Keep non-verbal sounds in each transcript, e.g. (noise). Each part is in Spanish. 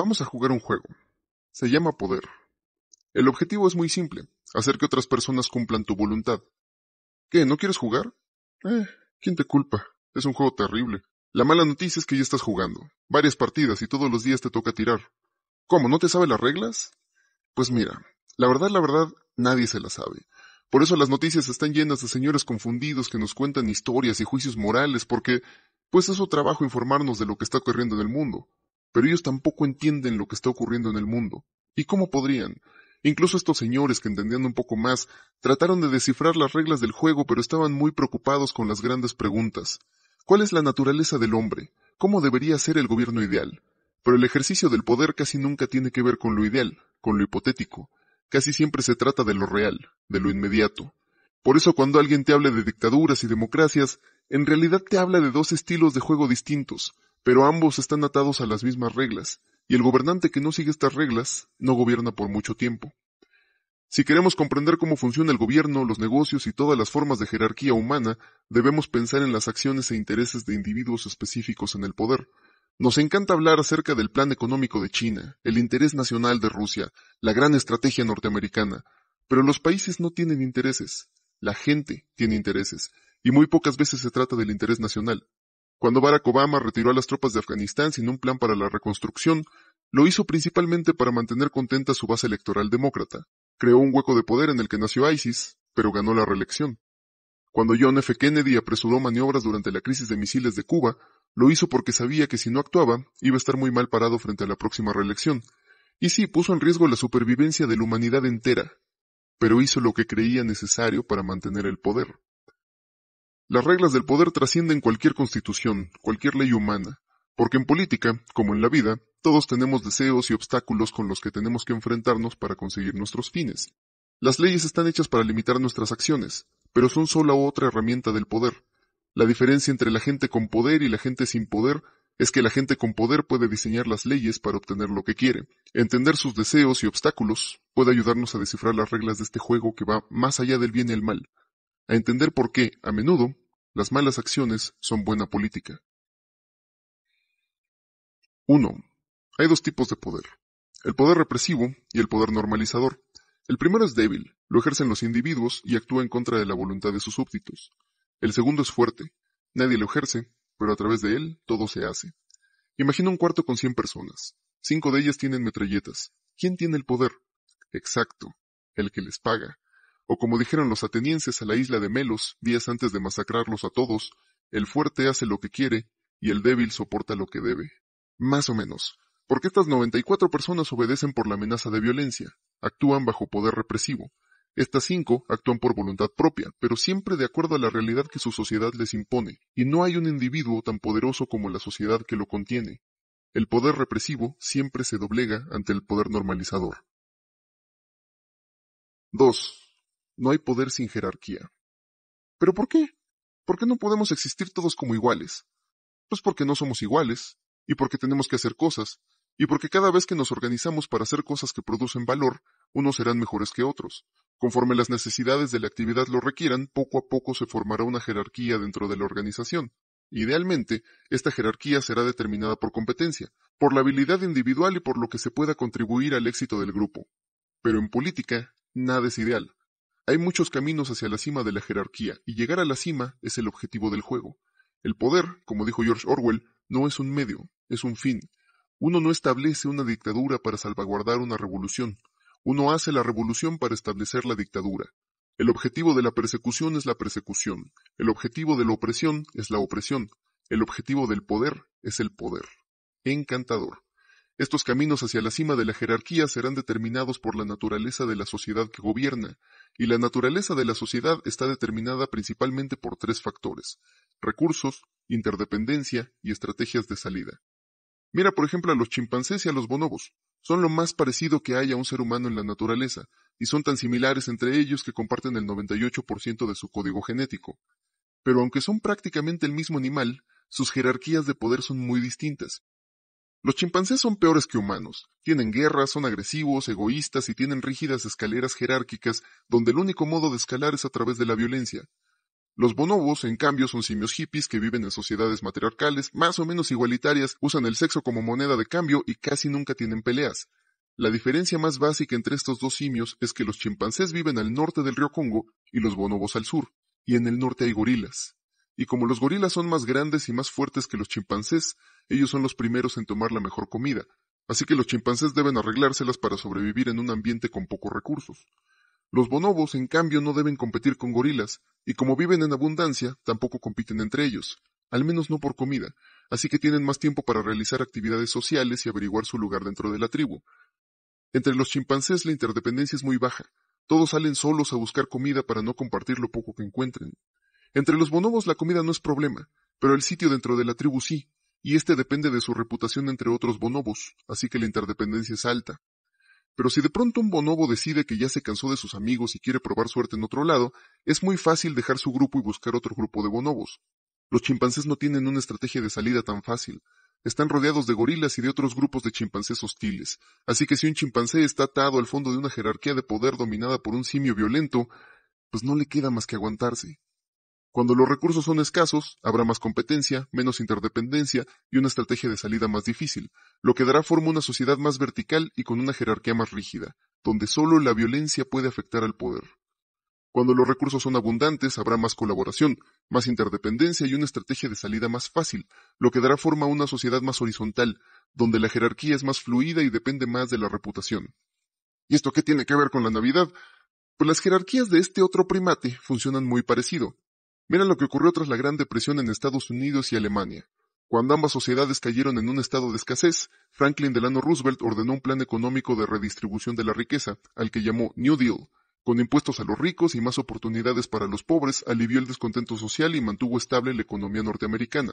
Vamos a jugar un juego. Se llama poder. El objetivo es muy simple, hacer que otras personas cumplan tu voluntad. ¿Qué? ¿No quieres jugar? Eh, ¿quién te culpa? Es un juego terrible. La mala noticia es que ya estás jugando. Varias partidas y todos los días te toca tirar. ¿Cómo? ¿No te sabe las reglas? Pues mira, la verdad, la verdad, nadie se la sabe. Por eso las noticias están llenas de señores confundidos que nos cuentan historias y juicios morales, porque pues es su trabajo informarnos de lo que está ocurriendo en el mundo pero ellos tampoco entienden lo que está ocurriendo en el mundo. ¿Y cómo podrían? Incluso estos señores que entendían un poco más trataron de descifrar las reglas del juego, pero estaban muy preocupados con las grandes preguntas. ¿Cuál es la naturaleza del hombre? ¿Cómo debería ser el gobierno ideal? Pero el ejercicio del poder casi nunca tiene que ver con lo ideal, con lo hipotético. Casi siempre se trata de lo real, de lo inmediato. Por eso cuando alguien te habla de dictaduras y democracias, en realidad te habla de dos estilos de juego distintos, pero ambos están atados a las mismas reglas, y el gobernante que no sigue estas reglas no gobierna por mucho tiempo. Si queremos comprender cómo funciona el gobierno, los negocios y todas las formas de jerarquía humana, debemos pensar en las acciones e intereses de individuos específicos en el poder. Nos encanta hablar acerca del plan económico de China, el interés nacional de Rusia, la gran estrategia norteamericana, pero los países no tienen intereses, la gente tiene intereses, y muy pocas veces se trata del interés nacional, cuando Barack Obama retiró a las tropas de Afganistán sin un plan para la reconstrucción, lo hizo principalmente para mantener contenta su base electoral demócrata. Creó un hueco de poder en el que nació ISIS, pero ganó la reelección. Cuando John F. Kennedy apresuró maniobras durante la crisis de misiles de Cuba, lo hizo porque sabía que si no actuaba, iba a estar muy mal parado frente a la próxima reelección. Y sí, puso en riesgo la supervivencia de la humanidad entera, pero hizo lo que creía necesario para mantener el poder. Las reglas del poder trascienden cualquier constitución, cualquier ley humana, porque en política, como en la vida, todos tenemos deseos y obstáculos con los que tenemos que enfrentarnos para conseguir nuestros fines. Las leyes están hechas para limitar nuestras acciones, pero son solo otra herramienta del poder. La diferencia entre la gente con poder y la gente sin poder es que la gente con poder puede diseñar las leyes para obtener lo que quiere. Entender sus deseos y obstáculos puede ayudarnos a descifrar las reglas de este juego que va más allá del bien y el mal, a entender por qué, a menudo, las malas acciones son buena política. 1. Hay dos tipos de poder, el poder represivo y el poder normalizador. El primero es débil, lo ejercen los individuos y actúa en contra de la voluntad de sus súbditos. El segundo es fuerte, nadie lo ejerce, pero a través de él todo se hace. Imagina un cuarto con cien personas. Cinco de ellas tienen metralletas. ¿Quién tiene el poder? Exacto, el que les paga o como dijeron los atenienses a la isla de Melos días antes de masacrarlos a todos, el fuerte hace lo que quiere y el débil soporta lo que debe. Más o menos, porque estas 94 personas obedecen por la amenaza de violencia, actúan bajo poder represivo. Estas cinco actúan por voluntad propia, pero siempre de acuerdo a la realidad que su sociedad les impone, y no hay un individuo tan poderoso como la sociedad que lo contiene. El poder represivo siempre se doblega ante el poder normalizador. 2. No hay poder sin jerarquía. ¿Pero por qué? ¿Por qué no podemos existir todos como iguales? Pues porque no somos iguales, y porque tenemos que hacer cosas, y porque cada vez que nos organizamos para hacer cosas que producen valor, unos serán mejores que otros. Conforme las necesidades de la actividad lo requieran, poco a poco se formará una jerarquía dentro de la organización. Idealmente, esta jerarquía será determinada por competencia, por la habilidad individual y por lo que se pueda contribuir al éxito del grupo. Pero en política, nada es ideal. Hay muchos caminos hacia la cima de la jerarquía, y llegar a la cima es el objetivo del juego. El poder, como dijo George Orwell, no es un medio, es un fin. Uno no establece una dictadura para salvaguardar una revolución. Uno hace la revolución para establecer la dictadura. El objetivo de la persecución es la persecución. El objetivo de la opresión es la opresión. El objetivo del poder es el poder. Encantador. Estos caminos hacia la cima de la jerarquía serán determinados por la naturaleza de la sociedad que gobierna, y la naturaleza de la sociedad está determinada principalmente por tres factores, recursos, interdependencia y estrategias de salida. Mira por ejemplo a los chimpancés y a los bonobos. Son lo más parecido que hay a un ser humano en la naturaleza, y son tan similares entre ellos que comparten el 98% de su código genético. Pero aunque son prácticamente el mismo animal, sus jerarquías de poder son muy distintas, los chimpancés son peores que humanos, tienen guerras, son agresivos, egoístas y tienen rígidas escaleras jerárquicas donde el único modo de escalar es a través de la violencia. Los bonobos, en cambio, son simios hippies que viven en sociedades matriarcales más o menos igualitarias, usan el sexo como moneda de cambio y casi nunca tienen peleas. La diferencia más básica entre estos dos simios es que los chimpancés viven al norte del río Congo y los bonobos al sur, y en el norte hay gorilas. Y como los gorilas son más grandes y más fuertes que los chimpancés, ellos son los primeros en tomar la mejor comida, así que los chimpancés deben arreglárselas para sobrevivir en un ambiente con pocos recursos. Los bonobos, en cambio, no deben competir con gorilas, y como viven en abundancia, tampoco compiten entre ellos, al menos no por comida, así que tienen más tiempo para realizar actividades sociales y averiguar su lugar dentro de la tribu. Entre los chimpancés la interdependencia es muy baja, todos salen solos a buscar comida para no compartir lo poco que encuentren. Entre los bonobos la comida no es problema, pero el sitio dentro de la tribu sí, y este depende de su reputación entre otros bonobos, así que la interdependencia es alta. Pero si de pronto un bonobo decide que ya se cansó de sus amigos y quiere probar suerte en otro lado, es muy fácil dejar su grupo y buscar otro grupo de bonobos. Los chimpancés no tienen una estrategia de salida tan fácil. Están rodeados de gorilas y de otros grupos de chimpancés hostiles, así que si un chimpancé está atado al fondo de una jerarquía de poder dominada por un simio violento, pues no le queda más que aguantarse. Cuando los recursos son escasos, habrá más competencia, menos interdependencia y una estrategia de salida más difícil, lo que dará forma a una sociedad más vertical y con una jerarquía más rígida, donde solo la violencia puede afectar al poder. Cuando los recursos son abundantes, habrá más colaboración, más interdependencia y una estrategia de salida más fácil, lo que dará forma a una sociedad más horizontal, donde la jerarquía es más fluida y depende más de la reputación. ¿Y esto qué tiene que ver con la Navidad? Pues las jerarquías de este otro primate funcionan muy parecido, Mira lo que ocurrió tras la Gran Depresión en Estados Unidos y Alemania. Cuando ambas sociedades cayeron en un estado de escasez, Franklin Delano Roosevelt ordenó un plan económico de redistribución de la riqueza, al que llamó New Deal. Con impuestos a los ricos y más oportunidades para los pobres, alivió el descontento social y mantuvo estable la economía norteamericana.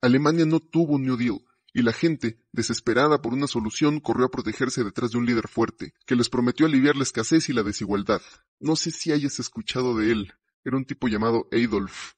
Alemania no tuvo un New Deal, y la gente, desesperada por una solución, corrió a protegerse detrás de un líder fuerte, que les prometió aliviar la escasez y la desigualdad. No sé si hayas escuchado de él, era un tipo llamado Adolf,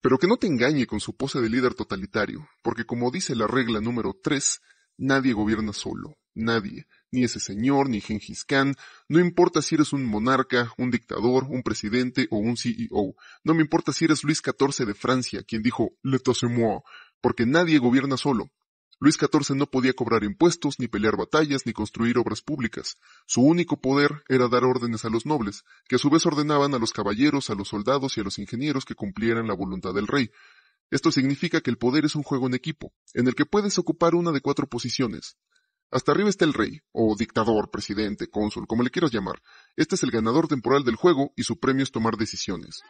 pero que no te engañe con su pose de líder totalitario, porque como dice la regla número 3, nadie gobierna solo, nadie, ni ese señor, ni Genghis Khan, no importa si eres un monarca, un dictador, un presidente o un CEO, no me importa si eres Luis XIV de Francia, quien dijo, le moi, porque nadie gobierna solo, Luis XIV no podía cobrar impuestos, ni pelear batallas, ni construir obras públicas. Su único poder era dar órdenes a los nobles, que a su vez ordenaban a los caballeros, a los soldados y a los ingenieros que cumplieran la voluntad del rey. Esto significa que el poder es un juego en equipo, en el que puedes ocupar una de cuatro posiciones. Hasta arriba está el rey, o dictador, presidente, cónsul, como le quieras llamar. Este es el ganador temporal del juego y su premio es tomar decisiones.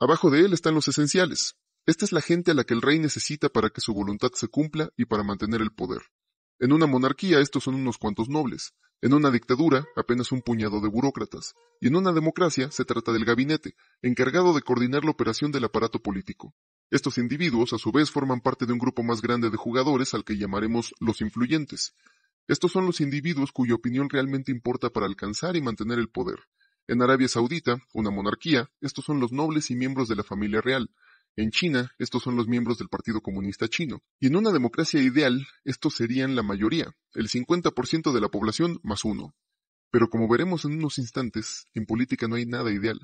Abajo de él están los esenciales, esta es la gente a la que el rey necesita para que su voluntad se cumpla y para mantener el poder. En una monarquía estos son unos cuantos nobles, en una dictadura apenas un puñado de burócratas, y en una democracia se trata del gabinete, encargado de coordinar la operación del aparato político. Estos individuos a su vez forman parte de un grupo más grande de jugadores al que llamaremos los influyentes. Estos son los individuos cuya opinión realmente importa para alcanzar y mantener el poder. En Arabia Saudita, una monarquía, estos son los nobles y miembros de la familia real, en China, estos son los miembros del Partido Comunista Chino, y en una democracia ideal, estos serían la mayoría, el 50% de la población más uno. Pero como veremos en unos instantes, en política no hay nada ideal.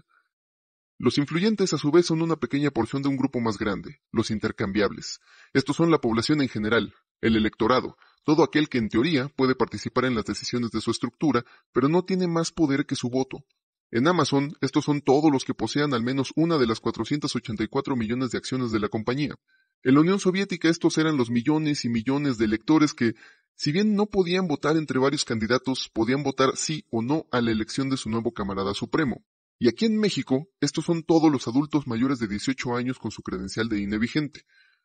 Los influyentes a su vez son una pequeña porción de un grupo más grande, los intercambiables. Estos son la población en general, el electorado, todo aquel que en teoría puede participar en las decisiones de su estructura, pero no tiene más poder que su voto. En Amazon, estos son todos los que posean al menos una de las 484 millones de acciones de la compañía. En la Unión Soviética estos eran los millones y millones de electores que, si bien no podían votar entre varios candidatos, podían votar sí o no a la elección de su nuevo camarada supremo. Y aquí en México, estos son todos los adultos mayores de 18 años con su credencial de INE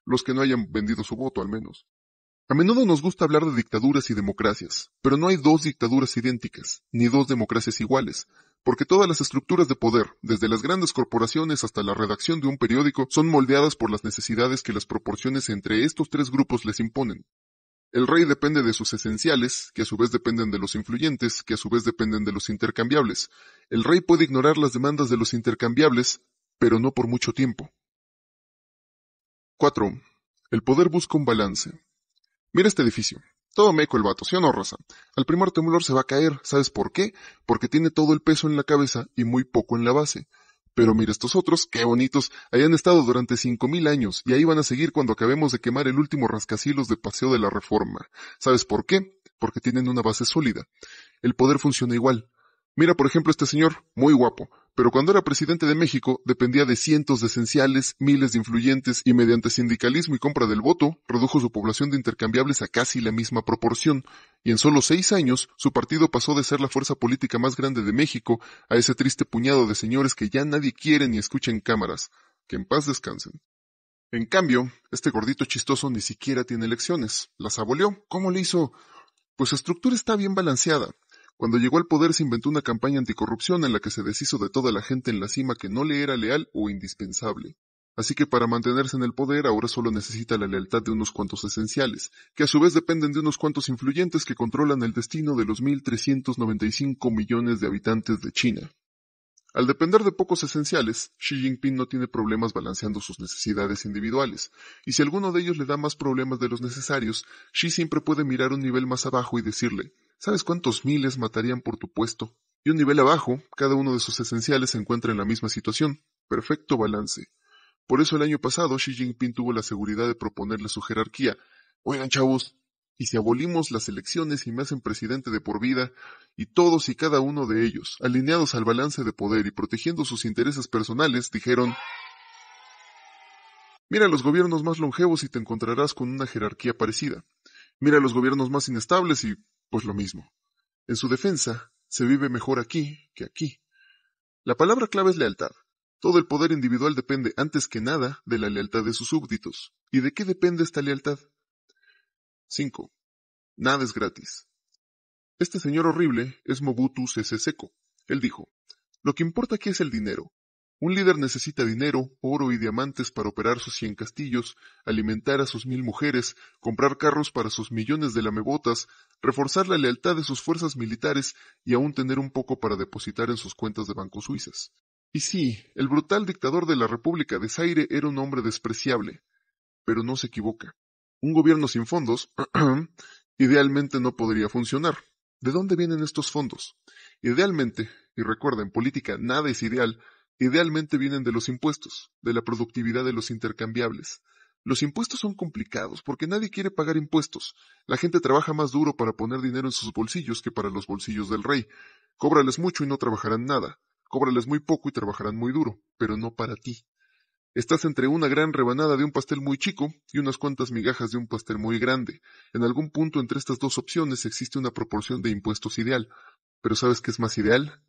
los que no hayan vendido su voto al menos. A menudo nos gusta hablar de dictaduras y democracias, pero no hay dos dictaduras idénticas, ni dos democracias iguales porque todas las estructuras de poder, desde las grandes corporaciones hasta la redacción de un periódico, son moldeadas por las necesidades que las proporciones entre estos tres grupos les imponen. El rey depende de sus esenciales, que a su vez dependen de los influyentes, que a su vez dependen de los intercambiables. El rey puede ignorar las demandas de los intercambiables, pero no por mucho tiempo. 4. El poder busca un balance. Mira este edificio. Todo meco el vato, ¿sí o no, raza? Al primer temblor se va a caer, ¿sabes por qué? Porque tiene todo el peso en la cabeza y muy poco en la base. Pero mira estos otros, qué bonitos, Hayan estado durante cinco mil años y ahí van a seguir cuando acabemos de quemar el último rascacielos de Paseo de la Reforma. ¿Sabes por qué? Porque tienen una base sólida. El poder funciona igual. Mira, por ejemplo, este señor, muy guapo, pero cuando era presidente de México dependía de cientos de esenciales, miles de influyentes y mediante sindicalismo y compra del voto redujo su población de intercambiables a casi la misma proporción, y en solo seis años su partido pasó de ser la fuerza política más grande de México a ese triste puñado de señores que ya nadie quiere ni escucha en cámaras, que en paz descansen. En cambio, este gordito chistoso ni siquiera tiene elecciones, las abolió. ¿Cómo le hizo? Pues su estructura está bien balanceada, cuando llegó al poder se inventó una campaña anticorrupción en la que se deshizo de toda la gente en la cima que no le era leal o indispensable. Así que para mantenerse en el poder ahora solo necesita la lealtad de unos cuantos esenciales, que a su vez dependen de unos cuantos influyentes que controlan el destino de los 1.395 millones de habitantes de China. Al depender de pocos esenciales, Xi Jinping no tiene problemas balanceando sus necesidades individuales, y si alguno de ellos le da más problemas de los necesarios, Xi siempre puede mirar un nivel más abajo y decirle, ¿Sabes cuántos miles matarían por tu puesto? Y un nivel abajo, cada uno de sus esenciales se encuentra en la misma situación. Perfecto balance. Por eso el año pasado Xi Jinping tuvo la seguridad de proponerle su jerarquía. Oigan, chavos, ¿y si abolimos las elecciones y me hacen presidente de por vida? Y todos y cada uno de ellos, alineados al balance de poder y protegiendo sus intereses personales, dijeron... Mira los gobiernos más longevos y te encontrarás con una jerarquía parecida. Mira los gobiernos más inestables y pues lo mismo. En su defensa, se vive mejor aquí que aquí. La palabra clave es lealtad. Todo el poder individual depende antes que nada de la lealtad de sus súbditos. ¿Y de qué depende esta lealtad? 5. Nada es gratis. Este señor horrible es Mobutu ese Seco. Él dijo, lo que importa aquí es el dinero, un líder necesita dinero, oro y diamantes para operar sus cien castillos, alimentar a sus mil mujeres, comprar carros para sus millones de lamebotas, reforzar la lealtad de sus fuerzas militares y aún tener un poco para depositar en sus cuentas de bancos suizas. Y sí, el brutal dictador de la República de Zaire era un hombre despreciable, pero no se equivoca. Un gobierno sin fondos, (clears throat) idealmente no podría funcionar. ¿De dónde vienen estos fondos? Idealmente, y recuerda, en política nada es ideal, Idealmente vienen de los impuestos, de la productividad de los intercambiables. Los impuestos son complicados porque nadie quiere pagar impuestos. La gente trabaja más duro para poner dinero en sus bolsillos que para los bolsillos del rey. Cóbrales mucho y no trabajarán nada. Cóbrales muy poco y trabajarán muy duro, pero no para ti. Estás entre una gran rebanada de un pastel muy chico y unas cuantas migajas de un pastel muy grande. En algún punto entre estas dos opciones existe una proporción de impuestos ideal. Pero ¿sabes qué es más ideal?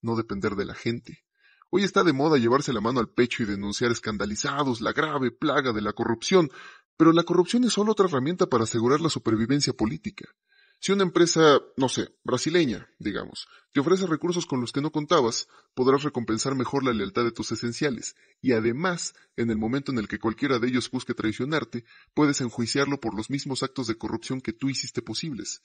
No depender de la gente. Hoy está de moda llevarse la mano al pecho y denunciar escandalizados la grave plaga de la corrupción, pero la corrupción es solo otra herramienta para asegurar la supervivencia política. Si una empresa, no sé, brasileña, digamos, te ofrece recursos con los que no contabas, podrás recompensar mejor la lealtad de tus esenciales, y además, en el momento en el que cualquiera de ellos busque traicionarte, puedes enjuiciarlo por los mismos actos de corrupción que tú hiciste posibles.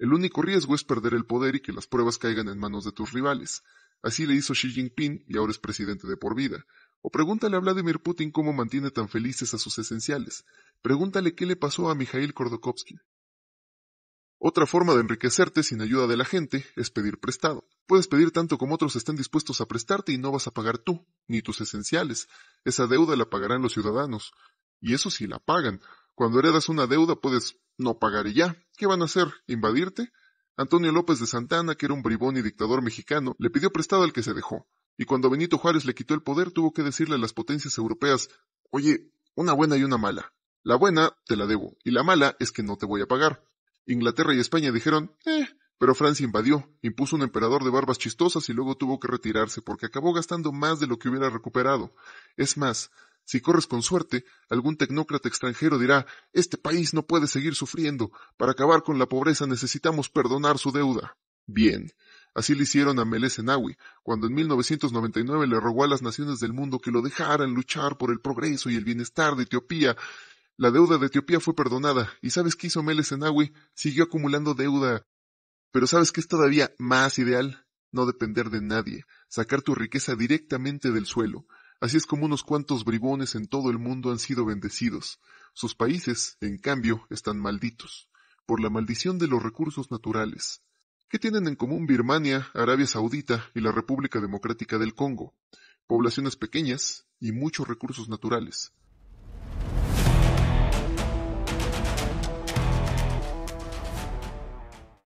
El único riesgo es perder el poder y que las pruebas caigan en manos de tus rivales. Así le hizo Xi Jinping y ahora es presidente de por vida. O pregúntale a Vladimir Putin cómo mantiene tan felices a sus esenciales. Pregúntale qué le pasó a Mikhail Kordokovsky. Otra forma de enriquecerte sin ayuda de la gente es pedir prestado. Puedes pedir tanto como otros estén dispuestos a prestarte y no vas a pagar tú, ni tus esenciales. Esa deuda la pagarán los ciudadanos. Y eso sí la pagan. Cuando heredas una deuda puedes no pagar y ya. ¿Qué van a hacer? ¿Invadirte? Antonio López de Santana, que era un bribón y dictador mexicano, le pidió prestado al que se dejó, y cuando Benito Juárez le quitó el poder tuvo que decirle a las potencias europeas, oye, una buena y una mala. La buena te la debo, y la mala es que no te voy a pagar. Inglaterra y España dijeron, eh, pero Francia invadió, impuso un emperador de barbas chistosas y luego tuvo que retirarse porque acabó gastando más de lo que hubiera recuperado. Es más, si corres con suerte, algún tecnócrata extranjero dirá, este país no puede seguir sufriendo, para acabar con la pobreza necesitamos perdonar su deuda. Bien, así le hicieron a Meles Zenawi, cuando en 1999 le rogó a las naciones del mundo que lo dejaran luchar por el progreso y el bienestar de Etiopía. La deuda de Etiopía fue perdonada, y ¿sabes qué hizo Meles Zenawi? Siguió acumulando deuda. Pero ¿sabes qué es todavía más ideal? No depender de nadie, sacar tu riqueza directamente del suelo. Así es como unos cuantos bribones en todo el mundo han sido bendecidos. Sus países, en cambio, están malditos, por la maldición de los recursos naturales. ¿Qué tienen en común Birmania, Arabia Saudita y la República Democrática del Congo? Poblaciones pequeñas y muchos recursos naturales.